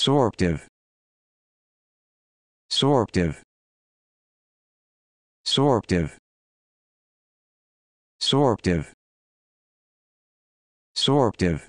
sorptive sorptive sorptive sorptive sorptive